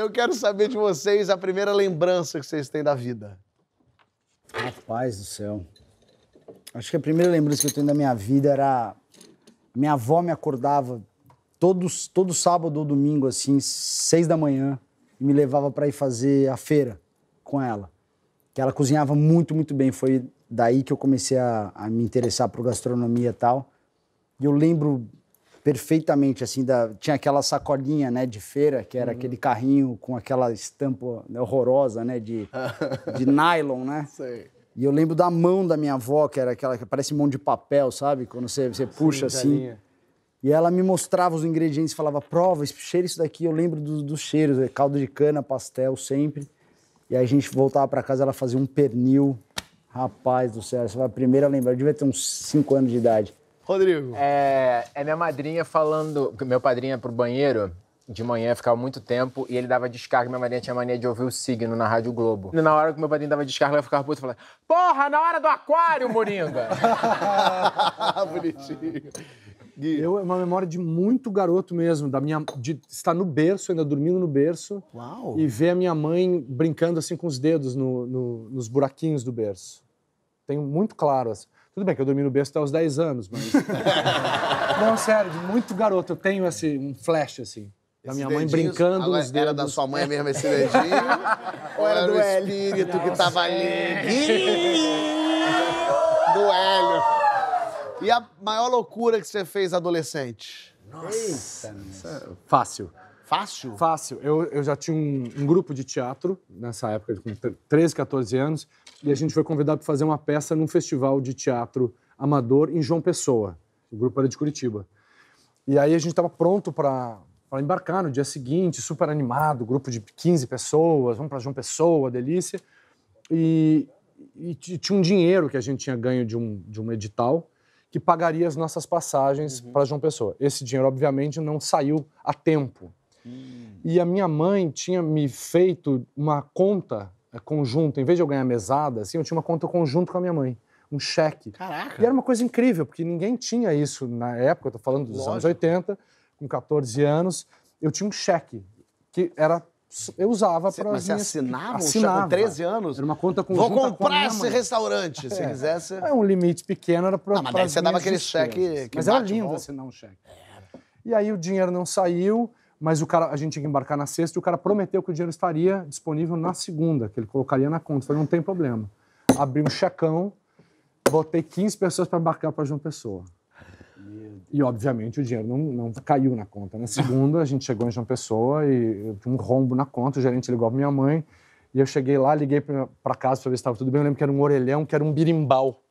Eu quero saber de vocês a primeira lembrança que vocês têm da vida. Rapaz do céu. Acho que a primeira lembrança que eu tenho da minha vida era. Minha avó me acordava todos, todo sábado ou domingo, assim, seis da manhã, e me levava para ir fazer a feira com ela. Que ela cozinhava muito, muito bem. Foi daí que eu comecei a, a me interessar por gastronomia e tal. E eu lembro perfeitamente, assim, da, tinha aquela sacolinha, né, de feira, que era uhum. aquele carrinho com aquela estampa né, horrorosa, né, de, de nylon, né? Sei. E eu lembro da mão da minha avó, que era aquela que parece mão de papel, sabe? Quando você, você puxa Sim, assim. E ela me mostrava os ingredientes, falava, prova, cheira isso daqui. Eu lembro dos do cheiros, é, caldo de cana, pastel, sempre. E aí a gente voltava para casa, ela fazia um pernil. Rapaz do céu, essa foi a primeira lembrança Eu devia ter uns 5 anos de idade. Rodrigo. É, é minha madrinha falando. Meu padrinho ia pro banheiro de manhã, ficava muito tempo, e ele dava descarga. Minha madrinha tinha mania de ouvir o signo na Rádio Globo. E na hora que meu padrinho dava descarga, ela ficava puto e falava: Porra, na hora do aquário, Moringa! Bonitinho. Eu, é uma memória de muito garoto mesmo, da minha, de estar no berço, ainda dormindo no berço. Uau. E ver a minha mãe brincando assim com os dedos no, no, nos buraquinhos do berço. Tenho muito claro. Assim. Tudo bem que eu dormi no berço até os 10 anos, mas. não, sério, de muito garoto. Eu tenho esse, assim, um flash, assim. Da minha mãe brincando. Ela, Era da sua mãe mesmo esse dedinho? ou era, do era espírito que tava ali? do Hélio. E a maior loucura que você fez adolescente? Nossa! Eita, Fácil. Fácil? Fácil. Eu, eu já tinha um, um grupo de teatro nessa época, com 13, 14 anos, e a gente foi convidado para fazer uma peça num festival de teatro amador em João Pessoa. O grupo era de Curitiba. E aí a gente estava pronto para embarcar no dia seguinte, super animado, grupo de 15 pessoas, vamos para João Pessoa, delícia. E, e tinha um dinheiro que a gente tinha ganho de um, de um edital que pagaria as nossas passagens uhum. para João Pessoa. Esse dinheiro, obviamente, não saiu a tempo Hum. E a minha mãe tinha me feito uma conta é, conjunta, em vez de eu ganhar mesada, assim, eu tinha uma conta conjunta com a minha mãe. Um cheque. Caraca! E era uma coisa incrível, porque ninguém tinha isso na época, eu tô falando dos Lógico. anos 80, com 14 anos, eu tinha um cheque, que era eu usava para Mas você minhas... assinava, assinava. com 13 anos? Era uma conta conjunta Vou comprar com esse restaurante, se é. quisesse. É um limite pequeno, era para... Ah, mas daí você dava aquele cheque... Mas era lindo assinar um cheque. É. E aí o dinheiro não saiu, mas o cara, a gente tinha que embarcar na sexta e o cara prometeu que o dinheiro estaria disponível na segunda, que ele colocaria na conta. Eu falei, não tem problema. Abri um checão, botei 15 pessoas para embarcar para João Pessoa. E, obviamente, o dinheiro não, não caiu na conta. Na segunda, a gente chegou em João Pessoa e um rombo na conta. O gerente ligou para minha mãe. E eu cheguei lá, liguei para casa para ver se estava tudo bem. Eu lembro que era um orelhão, que era um birimbau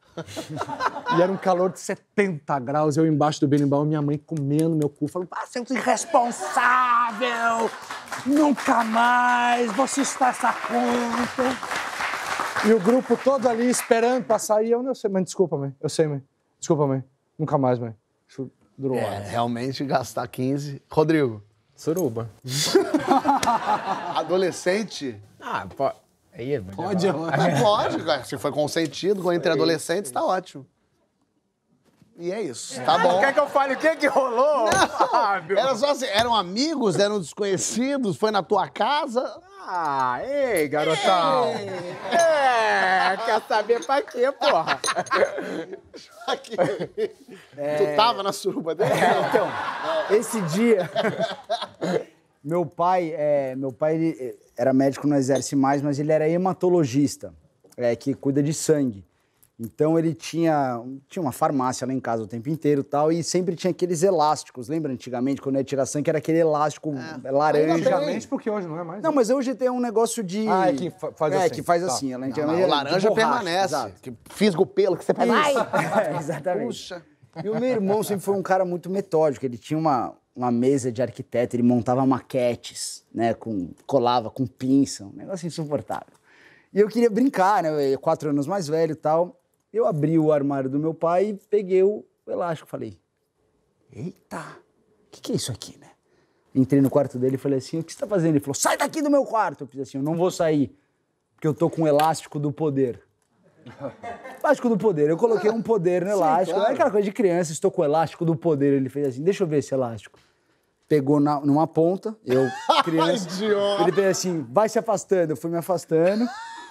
e era um calor de 70 graus, eu embaixo do berimbau, minha mãe comendo meu cu, falando, ah, um irresponsável! Nunca mais! Você está essa conta! E o grupo todo ali esperando pra sair, eu não sei, mãe, desculpa, mãe, eu sei, mãe. Desculpa, mãe. Nunca mais, mãe. Isso durou é, horas. Realmente, gastar 15... Rodrigo. Suruba. Adolescente? Ah, pode... Aí, é pode, é pode. Pode, é se foi consentido entre é adolescentes, tá ótimo. E é isso, tá bom. Quer que eu fale o que que rolou, Não, Fábio? Era só assim, eram amigos, eram desconhecidos, foi na tua casa. Ah, ei, garotão. Ei. É, quer saber pra quê, porra? Aqui. É... Tu tava na suruba dele? É, então, esse dia, meu pai, é, meu pai, ele era médico, não exerce mais, mas ele era hematologista, é, que cuida de sangue. Então ele tinha, tinha uma farmácia lá em casa o tempo inteiro tal, e sempre tinha aqueles elásticos. Lembra antigamente, quando ia tirar sangue, era aquele elástico é. laranja. Antigamente, porque hoje não é mais. Não, né? mas hoje tem um negócio de. Ah, é que faz é, assim. É, que faz tá. assim. Não, não, laranja tipo, permanece. Que fisga o pelo que você é, pega. Ai! é, exatamente. Puxa. E o meu irmão sempre foi um cara muito metódico. Ele tinha uma, uma mesa de arquiteto, ele montava maquetes, né? Com, colava com pinça, um negócio insuportável. E eu queria brincar, né? Eu, quatro anos mais velho e tal. Eu abri o armário do meu pai e peguei o elástico. Falei, eita, o que, que é isso aqui, né? Entrei no quarto dele e falei assim, o que você tá fazendo? Ele falou, sai daqui do meu quarto. Eu fiz assim, eu não vou sair, porque eu tô com o elástico do poder. elástico do poder. Eu coloquei um poder no elástico. Sim, né, claro. aquela coisa de criança, estou com o elástico do poder. Ele fez assim, deixa eu ver esse elástico pegou na, numa ponta, eu criança. ele fez assim, vai se afastando, eu fui me afastando.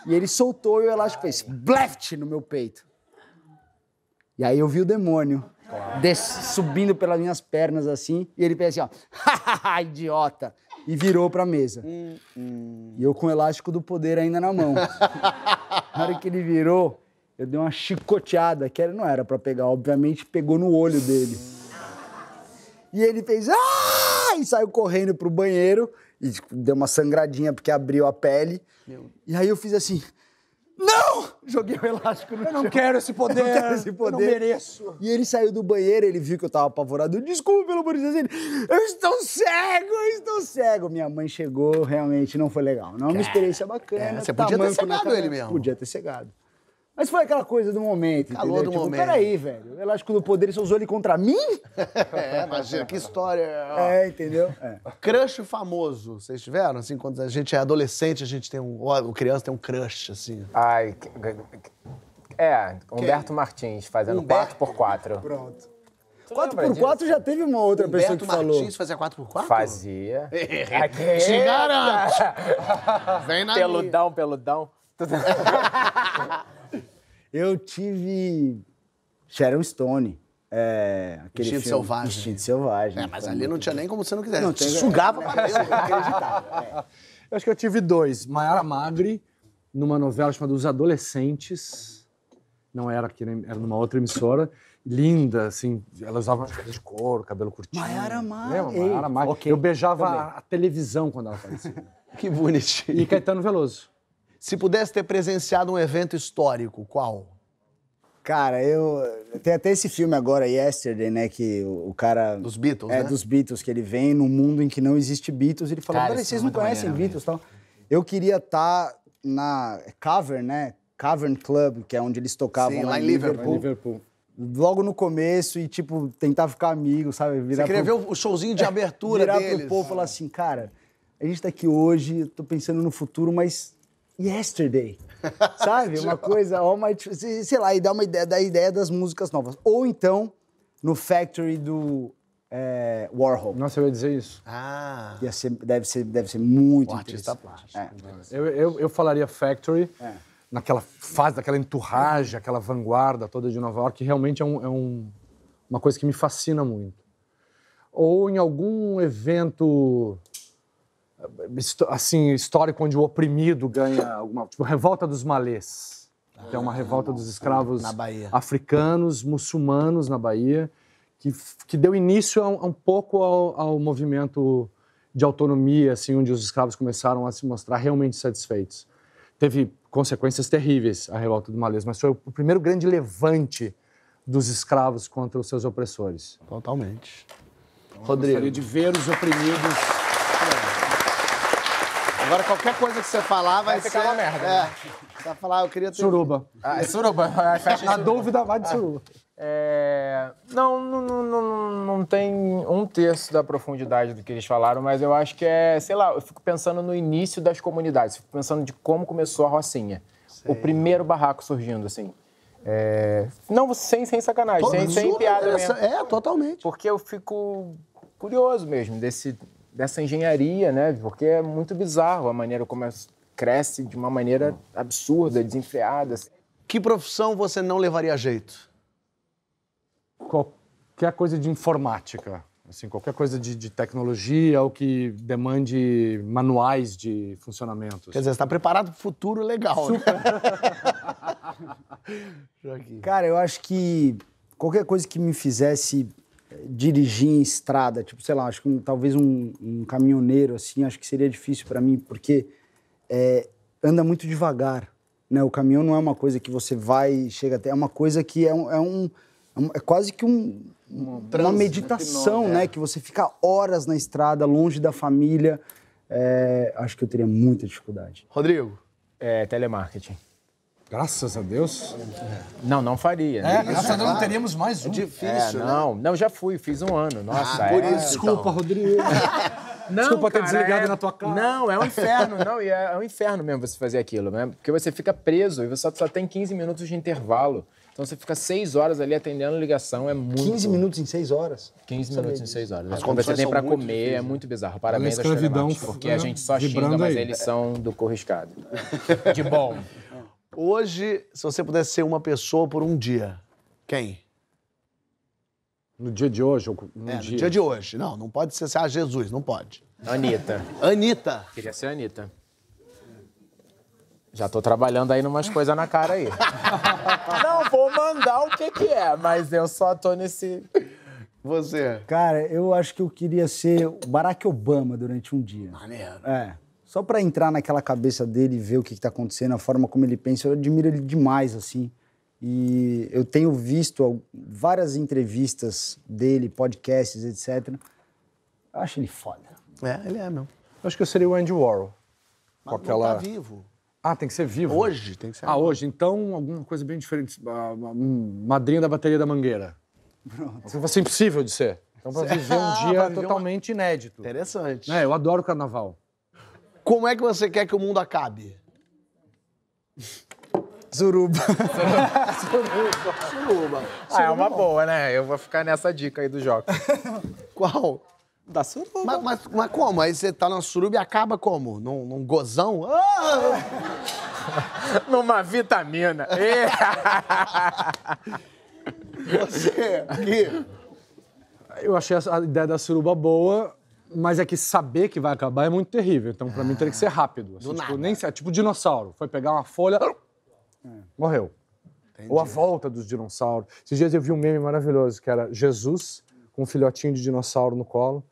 e ele soltou e o elástico fez bleft no meu peito. E aí eu vi o demônio claro. des, subindo pelas minhas pernas assim, e ele fez assim, ó, idiota! E virou pra mesa. Hum, hum. E eu com o elástico do poder ainda na mão. na hora que ele virou, eu dei uma chicoteada, que não era para pegar, obviamente, pegou no olho dele. E ele fez, ah! Aí saiu correndo pro banheiro e tipo, deu uma sangradinha porque abriu a pele. Meu. E aí eu fiz assim. Não! Joguei o elástico no eu chão. Eu não quero esse poder. Eu não quero esse poder. Eu não mereço. E ele saiu do banheiro, ele viu que eu tava apavorado. Desculpa, pelo amor de Deus. eu estou cego, eu estou cego. Minha mãe chegou, realmente não foi legal. Não é uma experiência bacana. É, você podia ter cegado ele mesmo. Podia ter cegado. Mas foi aquela coisa do momento. Calor entendeu? do tipo, momento. Peraí, velho. O elástico do poder, se usou ele contra mim? é, imagina, que história. Ó. É, entendeu? É. Crush famoso, vocês tiveram? Assim, quando a gente é adolescente, a gente tem um. O criança tem um crush, assim. Ai. É, Humberto Quem? Martins fazendo 4x4. Pronto. 4x4 já teve uma outra Humberto pessoa que Martins falou. Martins fazia 4x4? Fazia. Aqui. Te garanto. Vem na Peludão, minha. peludão. Eu tive Sharon Stone. É, aquele Instinto filme, Selvagem. Instinto Selvagem. É, mas ali não tinha nem como você não quisesse. Não, tem... Sugava pra você inacreditável. É. Eu acho que eu tive dois. Maiara Magre, numa novela chamada Os Adolescentes. Não era aqui, né? era numa outra emissora. Linda, assim, ela usava uma de couro, cabelo curtinho. Maiara Magre. Maiara Magre. Okay. Eu beijava Também. a televisão quando ela aparecia. que bonitinho. E Caetano Veloso. Se pudesse ter presenciado um evento histórico, qual? Cara, eu. Tem até esse filme agora, Yesterday, né? Que o, cara. Dos Beatles. É, né? dos Beatles, que ele vem num mundo em que não existe Beatles. Ele fala, cara, cara vocês não é conhecem Beatles e tal. Eu queria estar tá na Cavern, né? Cavern Club, que é onde eles tocavam Sim, lá, em Liverpool. Liverpool logo no começo e, tipo, tentar ficar amigo, sabe? Virar Você queria pro... ver o showzinho de é, abertura é, virar deles. Virar pro povo e falar assim, cara, a gente tá aqui hoje, tô pensando no futuro, mas Yesterday. Sabe? Uma coisa, All My sei lá, e dá uma ideia da ideia das músicas novas. Ou então, no Factory do é, Warhol. Nossa, eu ia dizer isso. Ah. Ia ser, deve, ser, deve ser muito o artista plástico. É. Né? Eu, eu, eu, falaria Factory, é. naquela fase, daquela enturragem, aquela vanguarda toda de Nova York, que realmente é, um, é um, uma coisa que me fascina muito. Ou em algum evento assim histórico onde o oprimido ganha alguma tipo revolta dos malês que é uma ah, revolta dos escravos africanos muçulmanos na Bahia que, que deu início a um, a um pouco ao, ao, movimento de autonomia assim onde os escravos começaram a se mostrar realmente satisfeitos teve consequências terríveis a revolta dos malês mas foi o primeiro grande levante dos escravos contra os seus opressores totalmente então, Rodrigo gostaria de ver os oprimidos Agora qualquer coisa que você falar vai, vai ficar ser... uma merda. É. Né? Você vai falar, eu queria ter... Suruba. Ah, é suruba. Na dúvida, vai de suruba. É... Não, não, não, não, tem um terço da profundidade do que eles falaram, mas eu acho que é, sei lá, eu fico pensando no início das comunidades, fico pensando de como começou a Rocinha. Sei. O primeiro barraco surgindo, assim. É... Não, sem, sem sacanagem, sem, sem piada é mesmo. É, totalmente. Porque eu fico curioso mesmo desse dessa engenharia, né? Porque é muito bizarro a maneira como cresce de uma maneira absurda, desenfreada. Assim. Que profissão você não levaria jeito? Qualquer coisa de informática, assim, qualquer coisa de, de tecnologia ou que demande manuais de funcionamento. Quer dizer, você está preparado para o futuro legal, né? Super. né? Cara, eu acho que qualquer coisa que me fizesse dirigir em estrada, tipo, sei lá, acho que um, talvez um, um, caminhoneiro, assim, acho que seria difícil para mim, porque é, anda muito devagar, né? O caminhão não é uma coisa que você vai e chega até, é uma coisa que é um, é, um, é, é quase que um, uma, né, uma meditação, né? É. Que você fica horas na estrada, longe da família, é, acho que eu teria muita dificuldade. Rodrigo? É, telemarketing. Graças a Deus. Não, não faria. Né? É, graças a Deus não teríamos mais um. É difícil, é, né? não, né? não, já fui, fiz um ano. Nossa, ah, por é, isso. Desculpa, então. Rodrigo. Não, Desculpa cara, ter desligado é... na tua cara. Não, é um inferno. não, e é, é, um inferno mesmo você fazer aquilo, né? Porque você fica preso e você só, tem 15 minutos de intervalo. Então você fica seis horas ali atendendo ligação, é muito. 15 minutos em seis horas? 15 minutos em seis horas. As conversas tem para comer, é né? muito bizarro. Parabéns a escravidão porque a gente só xinga, mas eles são do corriscado. De bom. Hoje, se você pudesse ser uma pessoa por um dia, quem? No dia de hoje? Ou é, no, é, dia. no dia de hoje. Não, não pode ser, ah, Jesus, não pode. Anitta. Anitta. Queria ser Anitta. Já tô trabalhando aí numas coisas na cara aí. não, vou mandar o que que é, mas eu só tô nesse... Você? Cara, eu acho que eu queria ser o Barack Obama durante um dia. Maneiro. É só para entrar naquela cabeça dele e ver o que está acontecendo, a forma como ele pensa, eu admiro ele demais, assim. E eu tenho visto várias entrevistas dele, podcasts, etc. Eu acho ele foda. É, ele é mesmo. Eu acho que eu seria o Andy Warhol. Mas com aquela... não tá vivo. Ah, tem que ser vivo. Hoje tem que ser. Ah, agora. hoje. Então, alguma coisa bem diferente. Ah, ah, madrinha da bateria da Mangueira. Pronto. Vai ser impossível de ser. Então, pra viver um ah, dia totalmente uma... inédito. Interessante. É, eu adoro carnaval. Como é que você quer que o mundo acabe? Zuruba. Zuruba. Suruba. Ah, é uma boa, né? Eu vou ficar nessa dica aí do Joca. Qual? Da suruba. Mas, mas, mas, como? Aí você tá na suruba e acaba como? Num, num gozão? Ah! Numa vitamina. você, aqui. Eu achei a ideia da suruba boa, mas é que saber que vai acabar é muito terrível. Então, pra ah, mim, teria que ser rápido. Ah, assim, do tipo, nada. Nem, é tipo dinossauro. Foi pegar uma folha, é. morreu. Entendi. Ou a volta dos dinossauros. Esses dias eu vi um meme maravilhoso, que era Jesus com um filhotinho de dinossauro no colo.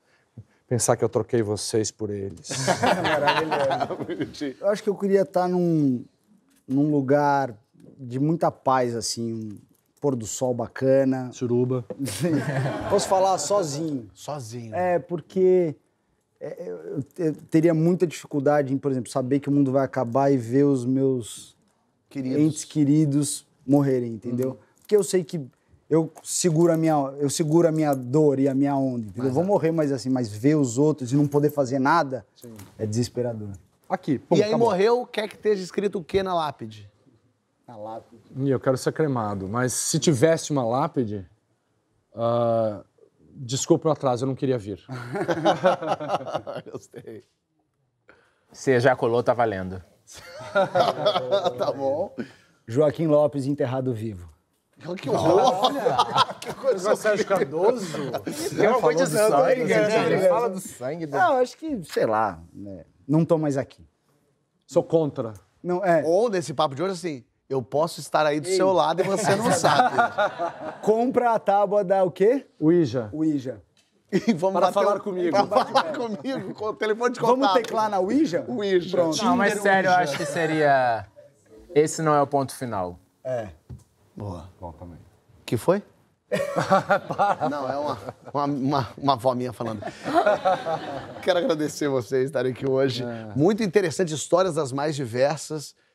Pensar que eu troquei vocês por eles. Maravilhoso. Eu acho que eu queria estar num, num lugar de muita paz, assim, pôr do sol bacana. Suruba. Posso falar sozinho. Sozinho. É, porque é, é, eu, teria muita dificuldade em, por exemplo, saber que o mundo vai acabar e ver os meus queridos. entes queridos morrerem, entendeu? Uhum. Porque eu sei que eu seguro a minha, eu seguro a minha dor e a minha onda, entendeu? eu vou é. morrer, mas assim, mas ver os outros e não poder fazer nada sim. é desesperador. Aqui, pum, E aí acabou. morreu, quer que esteja escrito o que na lápide? na lápide. eu quero ser cremado, mas se tivesse uma lápide, uh, desculpa o atraso, eu não queria vir. Gostei. Se ejaculou, tá valendo. tá bom. Joaquim Lopes enterrado vivo. Que horror! que coisa Sérgio Cardoso? Tem sangue, né? Fala do sangue. Do... Não, acho que, sei lá, né? não tô mais aqui. Sou contra. Não, é. Ou nesse papo de hoje, assim, eu posso estar aí do Ei. seu lado e você não sabe. Compra a tábua da o quê? O Ija. O Ija. E vamos para falar comigo. Para falar comigo, com o telefone de contato. Vamos teclar na Ouija? Ouija. Pronto. Não, mas sério, Ouija. eu acho que seria... Esse não é o ponto final. É. Boa. Bom também. que foi? Não, é uma, uma, uma, uma avó minha falando. Quero agradecer vocês estarem aqui hoje. É. Muito interessante, histórias das mais diversas.